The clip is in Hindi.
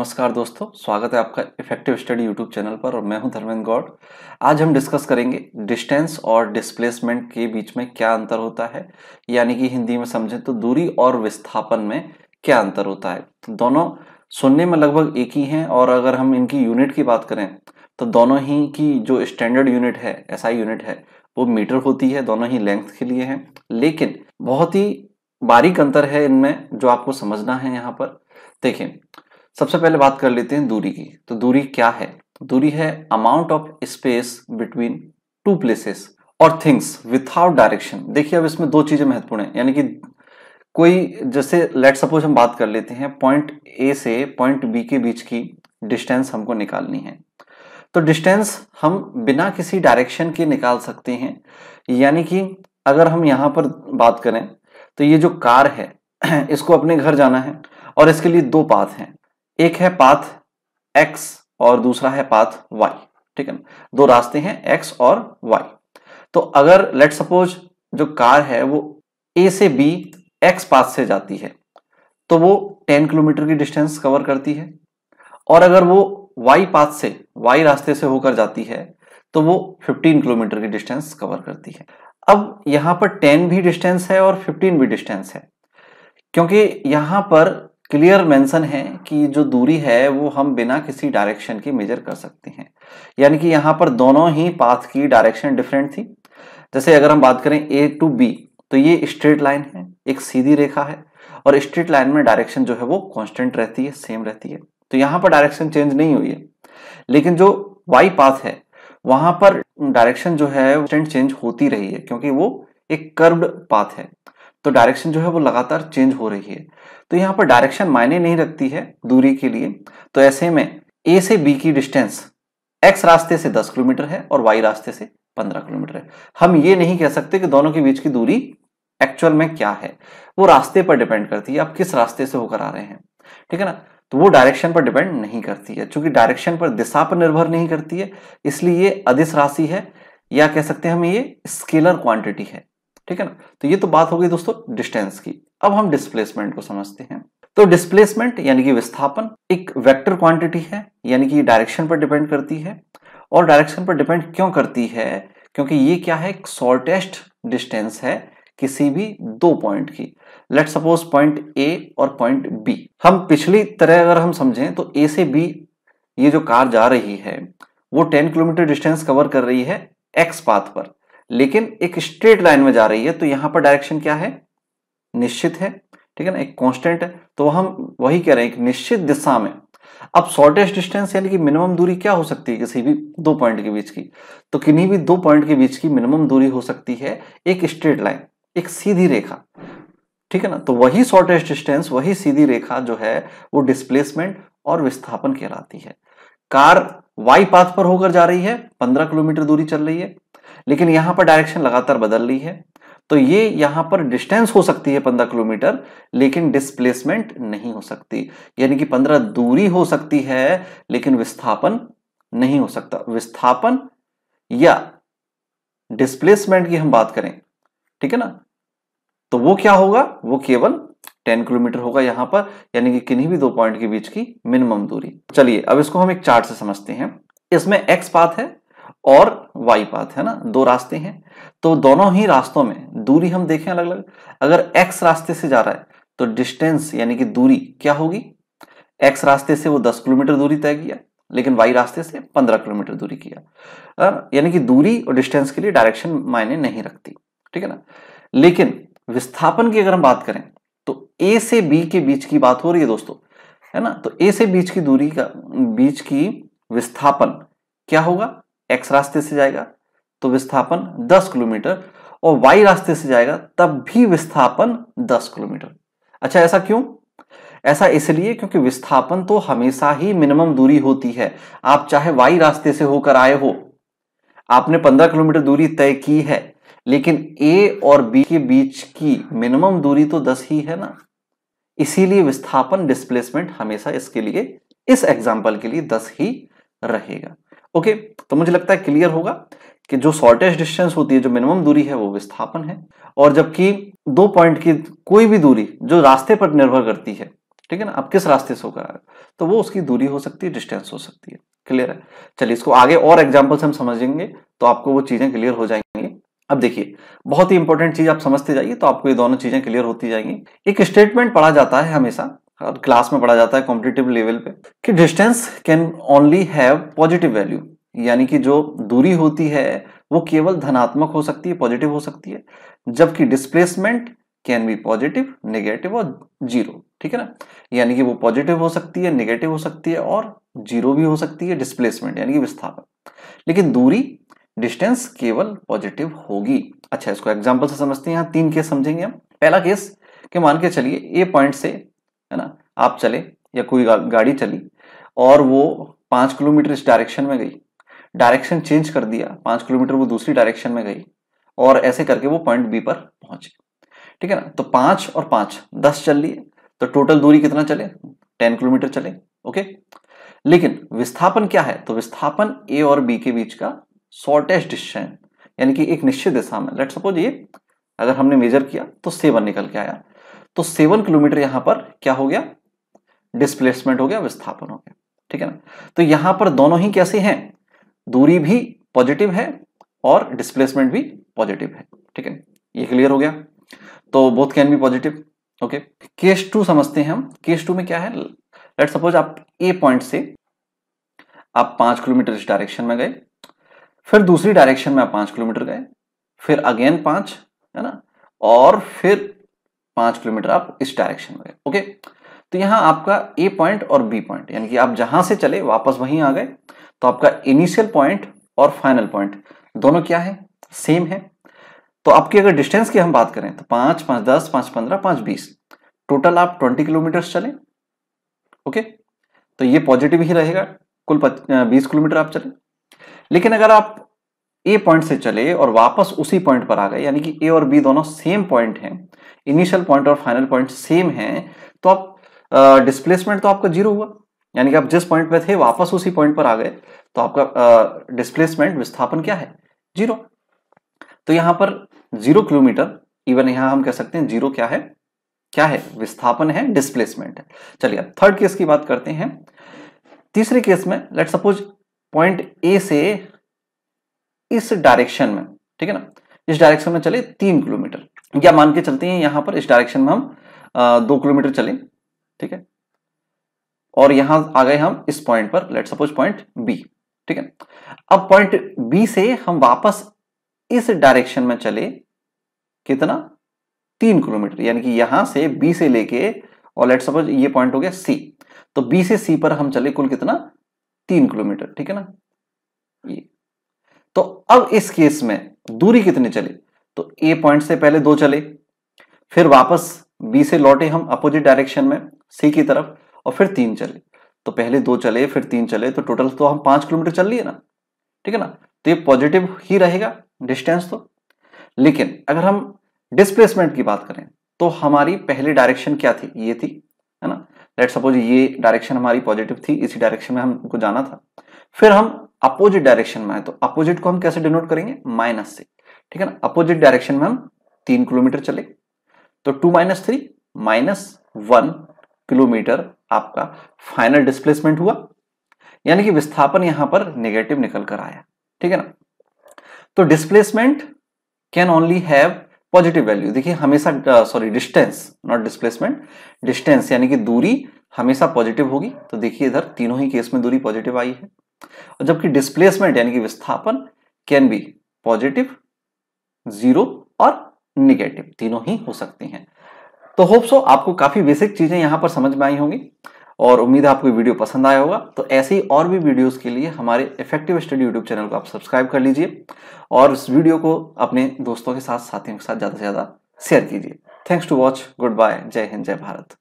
नमस्कार दोस्तों स्वागत है आपका इफेक्टिव स्टडी यूट्यूब चैनल पर और मैं हूं धर्मेंद्र गौड़ आज हम डिस्कस करेंगे डिस्टेंस और डिस्प्लेसमेंट के बीच में क्या अंतर होता है यानी कि हिंदी में समझें तो दूरी और विस्थापन में क्या अंतर होता है तो दोनों सुनने में लगभग एक ही हैं और अगर हम इनकी यूनिट की बात करें तो दोनों ही की जो स्टैंडर्ड यूनिट है ऐसा यूनिट है वो मीटर होती है दोनों ही लेंथ के लिए हैं लेकिन बहुत ही बारीक अंतर है इनमें जो आपको समझना है यहाँ पर देखें सबसे पहले बात कर लेते हैं दूरी की तो दूरी क्या है तो दूरी है amount of space between two places और थिंग्स विथआउट डायरेक्शन देखिए अब इसमें दो चीजें महत्वपूर्ण है यानी कि कोई जैसे लेट सपोज हम बात कर लेते हैं पॉइंट ए से पॉइंट बी के बीच की डिस्टेंस हमको निकालनी है तो डिस्टेंस हम बिना किसी डायरेक्शन के निकाल सकते हैं यानी कि अगर हम यहां पर बात करें तो ये जो कार है इसको अपने घर जाना है और इसके लिए दो पाथ हैं एक है पाथ एक्स और दूसरा है पाथ वाई ठीक है ना दो रास्ते हैं एक्स और वाई तो अगर लेट सपोज जो कार है वो ए से बी एक्स पाथ से जाती है तो वो 10 किलोमीटर की डिस्टेंस कवर करती है और अगर वो वाई पाथ से वाई रास्ते से होकर जाती है तो वो 15 किलोमीटर की डिस्टेंस कवर करती है अब यहां पर 10 भी डिस्टेंस है और 15 भी डिस्टेंस है क्योंकि यहां पर क्लियर मेंशन है कि जो दूरी है वो हम बिना किसी डायरेक्शन की मेजर कर सकते हैं यानी कि यहाँ पर दोनों ही पाथ की डायरेक्शन डिफरेंट थी जैसे अगर हम बात करें ए टू बी तो ये स्ट्रेट लाइन है एक सीधी रेखा है और स्ट्रेट लाइन में डायरेक्शन जो है वो कॉन्स्टेंट रहती है सेम रहती है तो यहाँ पर डायरेक्शन चेंज नहीं हुई है लेकिन जो वाई पाथ है वहां पर डायरेक्शन जो है चेंज होती रही है क्योंकि वो एक कर्व्ड पाथ है तो डायरेक्शन जो है वो लगातार चेंज हो रही है तो यहाँ पर डायरेक्शन मायने नहीं रखती है दूरी के लिए तो ऐसे में ए से बी की डिस्टेंस एक्स रास्ते से दस किलोमीटर है और वाई रास्ते से पंद्रह किलोमीटर है हम ये नहीं कह सकते कि दोनों के बीच की दूरी एक्चुअल में क्या है वो रास्ते पर डिपेंड करती है आप किस रास्ते से होकर आ रहे हैं ठीक है ना तो वो डायरेक्शन पर डिपेंड नहीं करती है चूंकि डायरेक्शन पर दिशा पर निर्भर नहीं करती है इसलिए ये अधिस राशि है या कह सकते हैं हम ये स्केलर क्वांटिटी है ठीक है ना तो ये तो बात हो गई दोस्तों डिस्टेंस की अब हम डिस्प्लेसमेंट को समझते हैं तो डिस्प्लेसमेंट यानी कि विस्थापन एक वेक्टर क्वांटिटी है यानी कि डायरेक्शन पर डिपेंड करती है और डायरेक्शन पर डिपेंड क्यों करती है क्योंकि ये क्या है शॉर्टेस्ट डिस्टेंस है किसी भी दो पॉइंट की लेट सपोज पॉइंट ए और पॉइंट बी हम पिछली तरह अगर हम समझें तो ए से बी ये जो कार जा रही है वो 10 किलोमीटर डिस्टेंस कवर कर रही है एक्स पाथ पर लेकिन एक स्ट्रेट लाइन में जा रही है तो यहां पर डायरेक्शन क्या है निश्चित है ठीक है ना एक कॉन्स्टेंट है तो हम वही कह रहे हैं निश्चित दिशा में अब शॉर्टेस्ट डिस्टेंस यानी कि मिनिमम दूरी क्या हो सकती है किसी भी दो पॉइंट के बीच की तो किन्हीं भी दो पॉइंट के बीच की मिनिमम दूरी हो सकती है एक स्ट्रेट लाइन एक सीधी रेखा ठीक है ना तो वही शॉर्टेस्ट डिस्टेंस वही सीधी रेखा जो है वो डिस्प्लेसमेंट और विस्थापन कहलाती है कार वाई पाथ पर होकर जा रही है पंद्रह किलोमीटर दूरी चल रही है लेकिन यहां पर डायरेक्शन लगातार बदल रही है तो ये यहां पर डिस्टेंस हो सकती है पंद्रह किलोमीटर लेकिन डिस्प्लेसमेंट नहीं हो सकती यानी कि पंद्रह दूरी हो सकती है लेकिन विस्थापन नहीं हो सकता विस्थापन या डिस्प्लेसमेंट की हम बात करें ठीक है ना तो वो क्या होगा वो केवल 10 किलोमीटर होगा यहां पर यानी कि किन्हीं भी दो पॉइंट के बीच की मिनिमम दूरी चलिए अब इसको हम एक चार्ट से समझते हैं इसमें एक्स पाथ है और वाई पाथ है ना दो रास्ते हैं तो दोनों ही रास्तों में दूरी हम देखें अलग अलग अगर एक्स रास्ते से जा रहा है तो डिस्टेंस यानी कि दूरी क्या होगी एक्स रास्ते से वो दस किलोमीटर दूरी तय किया लेकिन वाई रास्ते से पंद्रह किलोमीटर दूरी किया यानी कि दूरी और डिस्टेंस के लिए डायरेक्शन मायने नहीं रखती ठीक है ना लेकिन विस्थापन की अगर हम बात करें तो ए से बी के बीच की बात हो रही है दोस्तों है ना तो ए से बीच की दूरी का बीच की विस्थापन क्या होगा एक्स रास्ते से जाएगा तो विस्थापन 10 किलोमीटर और वाई रास्ते से जाएगा तब भी विस्थापन 10 किलोमीटर अच्छा ऐसा क्यों ऐसा इसलिए क्योंकि विस्थापन तो हमेशा ही मिनिमम दूरी होती है आप चाहे वाई रास्ते से होकर आए हो आपने 15 किलोमीटर दूरी तय की है लेकिन ए और बी के बीच की मिनिमम दूरी तो 10 ही है ना इसीलिए विस्थापन डिस्प्लेसमेंट हमेशा इसके लिए इस एग्जाम्पल के लिए दस ही रहेगा ओके तो मुझे लगता है क्लियर होगा कि जो शॉर्टेस्ट डिस्टेंस होती है जो मिनिमम दूरी है वो विस्थापन है और जबकि दो पॉइंट की कोई भी दूरी जो रास्ते पर निर्भर करती है ठीक है ना आप किस रास्ते से होकर आ रहे हो तो वो उसकी दूरी हो सकती है डिस्टेंस हो सकती है क्लियर है चलिए इसको आगे और एग्जाम्पल से हम समझेंगे तो आपको वो चीजें क्लियर हो जाएंगी अब देखिए बहुत ही इंपॉर्टेंट चीज आप समझते जाइए तो आपको ये दोनों चीजें क्लियर होती जाएंगी एक स्टेटमेंट पढ़ा जाता है हमेशा क्लास में पढ़ा जाता है कॉम्पिटिटिव लेवल पे कि distance can only have positive value यानी कि जो दूरी होती है वो केवल धनात्मक हो सकती है पॉजिटिव हो सकती है जबकि displacement can be positive negative और जीरो ठीक है ना यानी कि वो पॉजिटिव हो सकती है नेगेटिव हो सकती है और जीरो भी हो सकती है डिस्प्लेसमेंट यानी कि विस्थापन लेकिन दूरी डिस्टेंस केवल पॉजिटिव होगी अच्छा इसको एग्जाम्पल से समझते हैं यहाँ तीन केस समझेंगे हम पहला केस के मान के चलिए ए पॉइंट से है ना आप चले या कोई गाड़ी चली और वो पांच किलोमीटर इस डायरेक्शन में गई डायरेक्शन चेंज कर दिया पांच किलोमीटर वो दूसरी डायरेक्शन में गई और ऐसे करके वो पॉइंट बी पर पहुंचे ठीक है ना तो पांच और पांच दस चल लिए तो टोटल दूरी कितना चले टेन किलोमीटर चले ओके लेकिन विस्थापन क्या है तो विस्थापन ए और बी के बीच का शॉर्टेस्ट डिस्टेंस यानी कि एक निश्चित दिशा में लेट सपोज ये अगर हमने मेजर किया तो सेवन निकल के आया तो सेवन किलोमीटर यहां पर क्या हो गया डिस्प्लेसमेंट हो गया विस्थापन हो गया ठीक है ना तो यहां पर दोनों ही कैसे हैं दूरी भी पॉजिटिव है और डिस्प्लेसमेंट भी पॉजिटिव है ठीक है ये क्लियर हो गया तो both can be positive okay case two समझते हैं हम केस टू में क्या है लेट सपोज आप ए पॉइंट से आप पांच किलोमीटर इस डायरेक्शन में गए फिर दूसरी डायरेक्शन में आप पांच किलोमीटर गए फिर अगेन पांच है ना और फिर पांच किलोमीटर आप इस डायरेक्शन में ओके तो यहां आपका ए पॉइंट और बी पॉइंट यानी कि आप जहां से चले वापस वहीं आ गए तो आपका इनिशियल पॉइंट और फाइनल पॉइंट दोनों क्या है सेम है तो आपकी अगर डिस्टेंस की हम बात करें तो पांच पांच दस पांच पंद्रह पांच बीस टोटल आप ट्वेंटी किलोमीटर चले ओके तो ये पॉजिटिव ही रहेगा कुल बीस किलोमीटर आप चले लेकिन अगर आप ए पॉइंट से चले और वापस उसी पॉइंट पर आ गए यानी कि ए और बी दोनों सेम पॉइंट हैं इनिशियल पॉइंट और फाइनल पॉइंट सेम हैं तो आप डिस्प्लेसमेंट तो आपका जीरो हुआ यानी कि आप जिस पॉइंट पे थे वापस उसी पॉइंट पर आ गए तो आपका डिस्प्लेसमेंट विस्थापन क्या है जीरो तो यहां पर जीरो किलोमीटर इवन यहां हम कह सकते हैं जीरो क्या है क्या है विस्थापन है डिस्प्लेसमेंट है चलिए अब थर्ड केस की बात करते हैं तीसरे केस में लेट सपोज पॉइंट ए से इस डायरेक्शन में ठीक है ना इस डायरेक्शन में चले तीन किलोमीटर या मान के चलते हैं यहां पर इस डायरेक्शन में हम दो किलोमीटर चले ठीक है और यहां आ गए हम इस पॉइंट पर लेट सपोज पॉइंट बी ठीक है अब पॉइंट बी से हम वापस इस डायरेक्शन में चले कितना तीन किलोमीटर यानी कि यहां से बी से लेके और लेट सपोज ये पॉइंट हो गया सी तो बी से सी पर हम चले कुल कितना तीन किलोमीटर ठीक है ना ये तो अब इस केस में दूरी कितनी चली तो ए पॉइंट से पहले दो चले फिर वापस बी से लौटे हम अपोजिट डायरेक्शन में सी की तरफ और फिर तीन चले तो पहले दो चले फिर तीन चले तो टोटल तो हम पांच किलोमीटर चल लिए ना ठीक है ना तो ये पॉजिटिव ही रहेगा डिस्टेंस तो लेकिन अगर हम डिस्प्लेसमेंट की बात करें तो हमारी पहले डायरेक्शन क्या थी ये थी है ना लेट सपोज ये डायरेक्शन हमारी पॉजिटिव थी इसी डायरेक्शन में हमको जाना था फिर हम अपोजिट डायरेक्शन में है तो अपोजिट को हम कैसे डिनोट करेंगे माइनस से ठीक है ना अपोजिट डायरेक्शन में हम तीन किलोमीटर चले तो two minus three minus one kilometre आपका फाइनल डिस्प्लेसमेंट हुआ यानी कि विस्थापन यहां पर नेगेटिव निकल कर आया ठीक है ना तो displacement can only have positive value देखिए हमेशा sorry distance not displacement distance यानी कि दूरी हमेशा पॉजिटिव होगी तो देखिए इधर तीनों ही केस में दूरी पॉजिटिव आई है और जबकि डिस्प्लेसमेंट यानी कि विस्थापन कैन बी पॉजिटिव जीरो और निगेटिव तीनों ही हो सकती हैं तो होप सो आपको काफी बेसिक चीजें यहां पर समझ में आई होंगी और उम्मीद है आपको वीडियो पसंद आया होगा तो ऐसे ही और भी वीडियोस के लिए हमारे इफेक्टिव स्टडी यूट्यूब चैनल को आप सब्सक्राइब कर लीजिए और इस वीडियो को अपने दोस्तों के साथ साथियों के साथ ज़्यादा से ज़्यादा शेयर कीजिए thanks to watch good bye जय हिंद जय भारत